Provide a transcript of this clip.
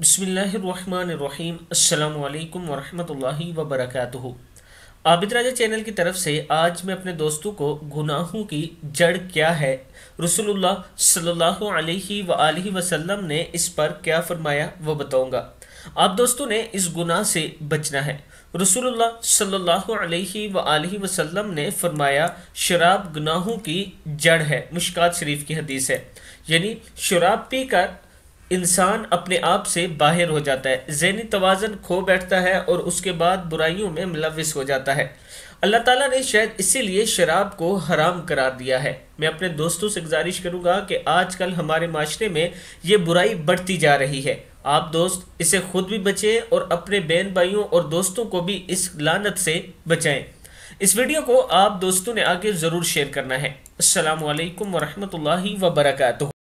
बसमीम् अल्लाम वरम वबरक आबिद राजा चैनल की तरफ से आज मैं अपने दोस्तों को गुनाहों की जड़ क्या है रसोल्ला सल्ला वसलम ने इस पर क्या फरमाया वह बताऊँगा आप दोस्तों ने इस गुनाह से बचना है रसोल्ला सल्ला वसलम ने फरमाया शराब गुनाहों की जड़ है मुश्कात शरीफ की हदीस है यानी शराब पीकर इंसान अपने आप से बाहर हो जाता है जहनी तोज़न खो बैठता है और उसके बाद बुराइयों में मुलविस हो जाता है अल्लाह ताला ने शायद इसीलिए शराब को हराम करार दिया है मैं अपने दोस्तों से गुजारिश करूंगा कि आजकल हमारे माशरे में ये बुराई बढ़ती जा रही है आप दोस्त इसे खुद भी बचें और अपने बहन भाइयों और दोस्तों को भी इस लानत से बचाएं इस वीडियो को आप दोस्तों ने आगे ज़रूर शेयर करना है वरहमत ला वरकू